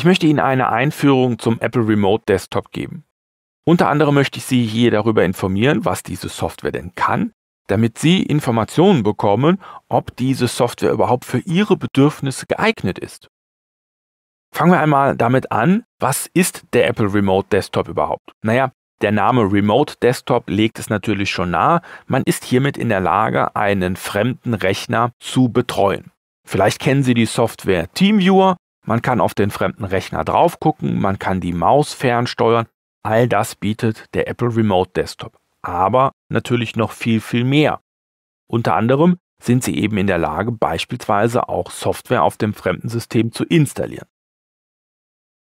Ich möchte Ihnen eine Einführung zum Apple Remote Desktop geben. Unter anderem möchte ich Sie hier darüber informieren, was diese Software denn kann, damit Sie Informationen bekommen, ob diese Software überhaupt für Ihre Bedürfnisse geeignet ist. Fangen wir einmal damit an, was ist der Apple Remote Desktop überhaupt? Naja, der Name Remote Desktop legt es natürlich schon nahe, man ist hiermit in der Lage, einen fremden Rechner zu betreuen. Vielleicht kennen Sie die Software TeamViewer man kann auf den fremden Rechner drauf gucken, man kann die Maus fernsteuern. All das bietet der Apple Remote Desktop. Aber natürlich noch viel, viel mehr. Unter anderem sind sie eben in der Lage, beispielsweise auch Software auf dem fremden System zu installieren.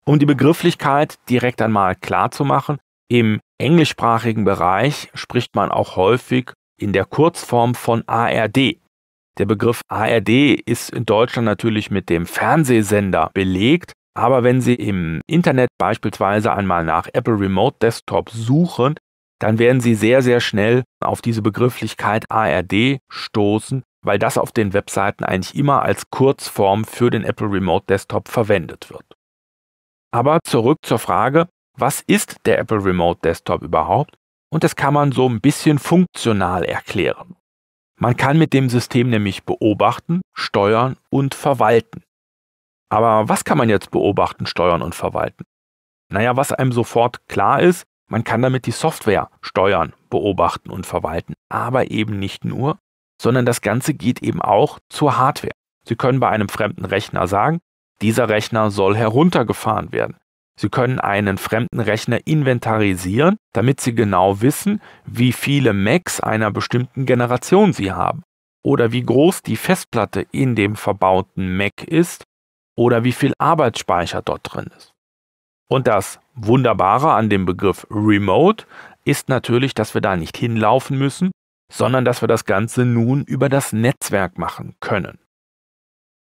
Um die Begrifflichkeit direkt einmal klarzumachen, im englischsprachigen Bereich spricht man auch häufig in der Kurzform von ARD, der Begriff ARD ist in Deutschland natürlich mit dem Fernsehsender belegt, aber wenn Sie im Internet beispielsweise einmal nach Apple Remote Desktop suchen, dann werden Sie sehr, sehr schnell auf diese Begrifflichkeit ARD stoßen, weil das auf den Webseiten eigentlich immer als Kurzform für den Apple Remote Desktop verwendet wird. Aber zurück zur Frage, was ist der Apple Remote Desktop überhaupt? Und das kann man so ein bisschen funktional erklären. Man kann mit dem System nämlich beobachten, steuern und verwalten. Aber was kann man jetzt beobachten, steuern und verwalten? Naja, was einem sofort klar ist, man kann damit die Software steuern, beobachten und verwalten. Aber eben nicht nur, sondern das Ganze geht eben auch zur Hardware. Sie können bei einem fremden Rechner sagen, dieser Rechner soll heruntergefahren werden. Sie können einen fremden Rechner inventarisieren, damit Sie genau wissen, wie viele Macs einer bestimmten Generation Sie haben oder wie groß die Festplatte in dem verbauten Mac ist oder wie viel Arbeitsspeicher dort drin ist. Und das Wunderbare an dem Begriff Remote ist natürlich, dass wir da nicht hinlaufen müssen, sondern dass wir das Ganze nun über das Netzwerk machen können.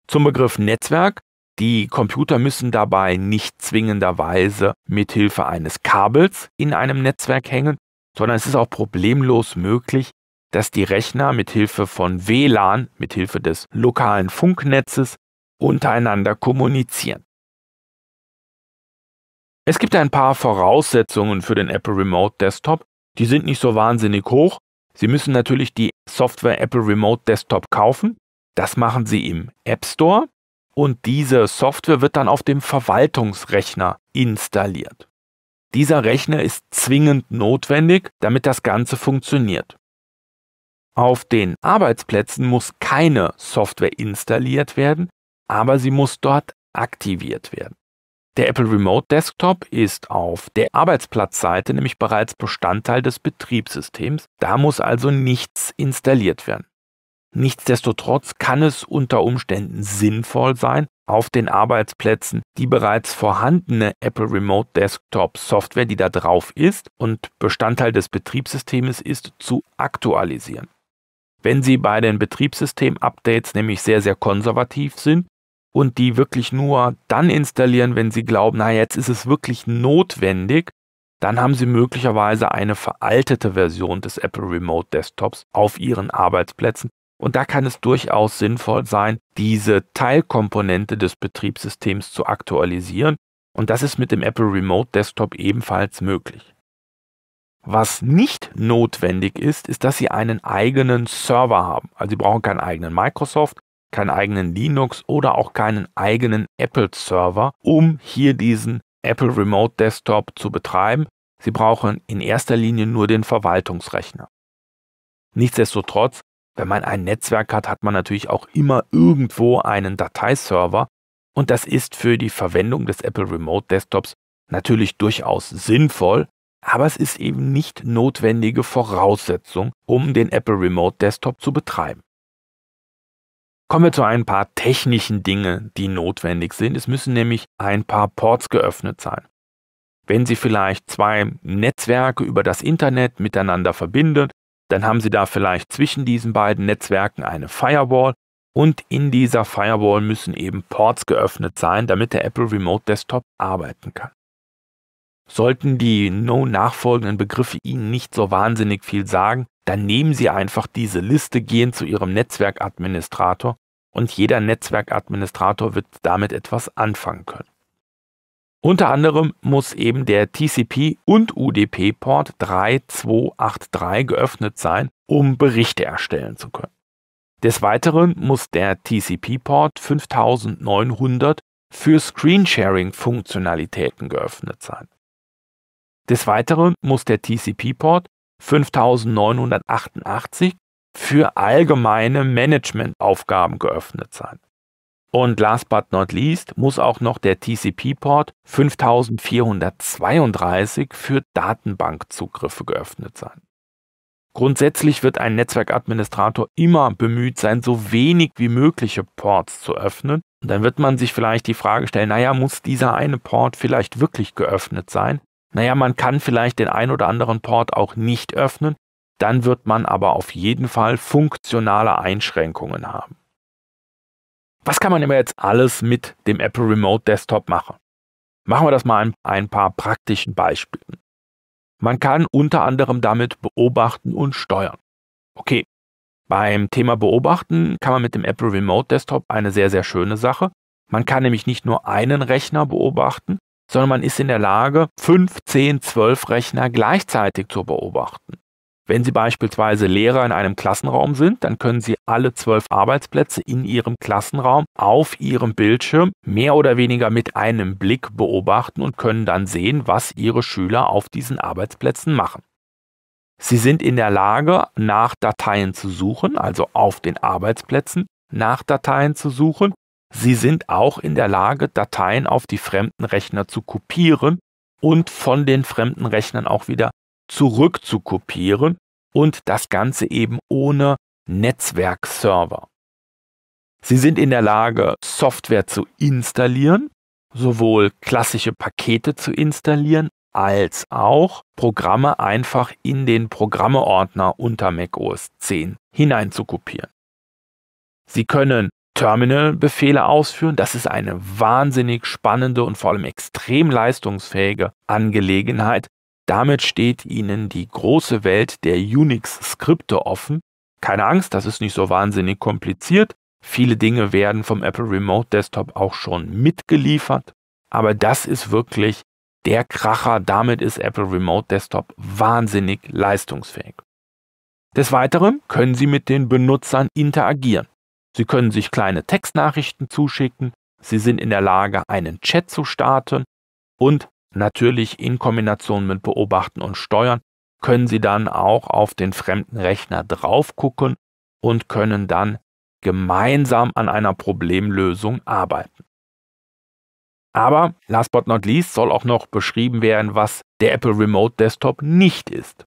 Zum Begriff Netzwerk die Computer müssen dabei nicht zwingenderweise mithilfe eines Kabels in einem Netzwerk hängen, sondern es ist auch problemlos möglich, dass die Rechner mithilfe von WLAN, mithilfe des lokalen Funknetzes untereinander kommunizieren. Es gibt ein paar Voraussetzungen für den Apple Remote Desktop, die sind nicht so wahnsinnig hoch. Sie müssen natürlich die Software Apple Remote Desktop kaufen. Das machen Sie im App Store und diese Software wird dann auf dem Verwaltungsrechner installiert. Dieser Rechner ist zwingend notwendig, damit das Ganze funktioniert. Auf den Arbeitsplätzen muss keine Software installiert werden, aber sie muss dort aktiviert werden. Der Apple Remote Desktop ist auf der Arbeitsplatzseite nämlich bereits Bestandteil des Betriebssystems, da muss also nichts installiert werden. Nichtsdestotrotz kann es unter Umständen sinnvoll sein, auf den Arbeitsplätzen die bereits vorhandene Apple Remote Desktop Software, die da drauf ist und Bestandteil des Betriebssystems ist, zu aktualisieren. Wenn Sie bei den Betriebssystem-Updates nämlich sehr, sehr konservativ sind und die wirklich nur dann installieren, wenn Sie glauben, na jetzt ist es wirklich notwendig, dann haben Sie möglicherweise eine veraltete Version des Apple Remote Desktops auf Ihren Arbeitsplätzen und da kann es durchaus sinnvoll sein, diese Teilkomponente des Betriebssystems zu aktualisieren. Und das ist mit dem Apple Remote Desktop ebenfalls möglich. Was nicht notwendig ist, ist, dass Sie einen eigenen Server haben. Also Sie brauchen keinen eigenen Microsoft, keinen eigenen Linux oder auch keinen eigenen Apple-Server, um hier diesen Apple Remote Desktop zu betreiben. Sie brauchen in erster Linie nur den Verwaltungsrechner. Nichtsdestotrotz wenn man ein Netzwerk hat, hat man natürlich auch immer irgendwo einen Dateiserver und das ist für die Verwendung des Apple Remote Desktops natürlich durchaus sinnvoll, aber es ist eben nicht notwendige Voraussetzung, um den Apple Remote Desktop zu betreiben. Kommen wir zu ein paar technischen Dingen, die notwendig sind. Es müssen nämlich ein paar Ports geöffnet sein. Wenn Sie vielleicht zwei Netzwerke über das Internet miteinander verbinden, dann haben Sie da vielleicht zwischen diesen beiden Netzwerken eine Firewall und in dieser Firewall müssen eben Ports geöffnet sein, damit der Apple Remote Desktop arbeiten kann. Sollten die no nachfolgenden Begriffe Ihnen nicht so wahnsinnig viel sagen, dann nehmen Sie einfach diese Liste, gehen zu Ihrem Netzwerkadministrator und jeder Netzwerkadministrator wird damit etwas anfangen können. Unter anderem muss eben der TCP- und UDP-Port 3283 geöffnet sein, um Berichte erstellen zu können. Des Weiteren muss der TCP-Port 5900 für Screensharing-Funktionalitäten geöffnet sein. Des Weiteren muss der TCP-Port 5988 für allgemeine Managementaufgaben geöffnet sein. Und last but not least muss auch noch der TCP-Port 5432 für Datenbankzugriffe geöffnet sein. Grundsätzlich wird ein Netzwerkadministrator immer bemüht sein, so wenig wie mögliche Ports zu öffnen. Und dann wird man sich vielleicht die Frage stellen, naja, muss dieser eine Port vielleicht wirklich geöffnet sein? Naja, man kann vielleicht den ein oder anderen Port auch nicht öffnen, dann wird man aber auf jeden Fall funktionale Einschränkungen haben. Was kann man immer jetzt alles mit dem Apple Remote Desktop machen? Machen wir das mal an ein paar praktischen Beispielen. Man kann unter anderem damit beobachten und steuern. Okay, beim Thema Beobachten kann man mit dem Apple Remote Desktop eine sehr, sehr schöne Sache. Man kann nämlich nicht nur einen Rechner beobachten, sondern man ist in der Lage, 5, 10, 12 Rechner gleichzeitig zu beobachten. Wenn Sie beispielsweise Lehrer in einem Klassenraum sind, dann können Sie alle zwölf Arbeitsplätze in Ihrem Klassenraum auf Ihrem Bildschirm mehr oder weniger mit einem Blick beobachten und können dann sehen, was Ihre Schüler auf diesen Arbeitsplätzen machen. Sie sind in der Lage, nach Dateien zu suchen, also auf den Arbeitsplätzen nach Dateien zu suchen. Sie sind auch in der Lage, Dateien auf die fremden Rechner zu kopieren und von den fremden Rechnern auch wieder zurückzukopieren und das Ganze eben ohne Netzwerkserver. Sie sind in der Lage, Software zu installieren, sowohl klassische Pakete zu installieren, als auch Programme einfach in den Programmeordner unter macOS 10 hineinzukopieren. Sie können Terminal-Befehle ausführen. Das ist eine wahnsinnig spannende und vor allem extrem leistungsfähige Angelegenheit, damit steht Ihnen die große Welt der Unix-Skripte offen. Keine Angst, das ist nicht so wahnsinnig kompliziert. Viele Dinge werden vom Apple Remote Desktop auch schon mitgeliefert. Aber das ist wirklich der Kracher. Damit ist Apple Remote Desktop wahnsinnig leistungsfähig. Des Weiteren können Sie mit den Benutzern interagieren. Sie können sich kleine Textnachrichten zuschicken. Sie sind in der Lage, einen Chat zu starten. Und Natürlich in Kombination mit Beobachten und Steuern können Sie dann auch auf den fremden Rechner drauf gucken und können dann gemeinsam an einer Problemlösung arbeiten. Aber last but not least soll auch noch beschrieben werden, was der Apple Remote Desktop nicht ist.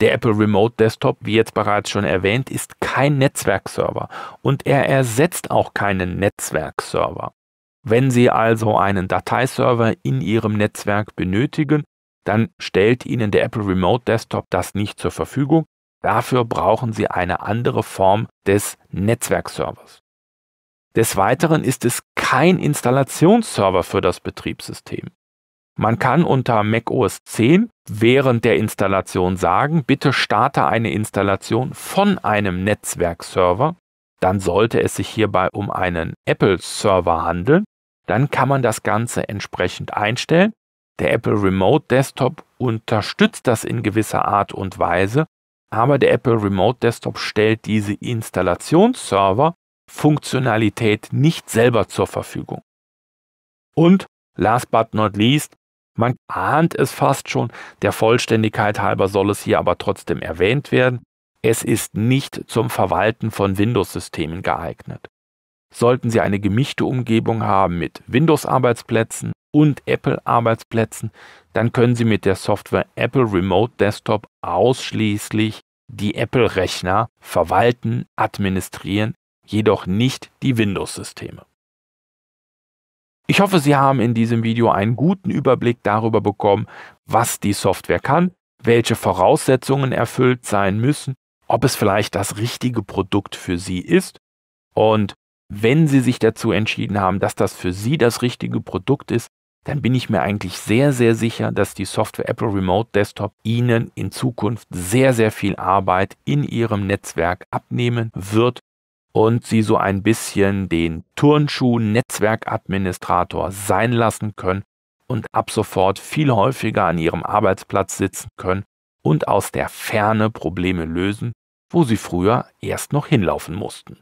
Der Apple Remote Desktop, wie jetzt bereits schon erwähnt, ist kein Netzwerkserver und er ersetzt auch keinen Netzwerkserver. Wenn Sie also einen Dateiserver in Ihrem Netzwerk benötigen, dann stellt Ihnen der Apple Remote Desktop das nicht zur Verfügung. Dafür brauchen Sie eine andere Form des Netzwerkservers. Des Weiteren ist es kein Installationsserver für das Betriebssystem. Man kann unter macOS 10 während der Installation sagen, bitte starte eine Installation von einem Netzwerkserver. Dann sollte es sich hierbei um einen Apple-Server handeln dann kann man das Ganze entsprechend einstellen. Der Apple Remote Desktop unterstützt das in gewisser Art und Weise, aber der Apple Remote Desktop stellt diese Installationsserver Funktionalität nicht selber zur Verfügung. Und last but not least, man ahnt es fast schon, der Vollständigkeit halber soll es hier aber trotzdem erwähnt werden, es ist nicht zum Verwalten von Windows-Systemen geeignet sollten Sie eine gemischte Umgebung haben mit Windows-Arbeitsplätzen und Apple-Arbeitsplätzen, dann können Sie mit der Software Apple Remote Desktop ausschließlich die Apple-Rechner verwalten, administrieren, jedoch nicht die Windows-Systeme. Ich hoffe, Sie haben in diesem Video einen guten Überblick darüber bekommen, was die Software kann, welche Voraussetzungen erfüllt sein müssen, ob es vielleicht das richtige Produkt für Sie ist und wenn Sie sich dazu entschieden haben, dass das für Sie das richtige Produkt ist, dann bin ich mir eigentlich sehr, sehr sicher, dass die Software Apple Remote Desktop Ihnen in Zukunft sehr, sehr viel Arbeit in Ihrem Netzwerk abnehmen wird und Sie so ein bisschen den Turnschuh-Netzwerkadministrator sein lassen können und ab sofort viel häufiger an Ihrem Arbeitsplatz sitzen können und aus der Ferne Probleme lösen, wo Sie früher erst noch hinlaufen mussten.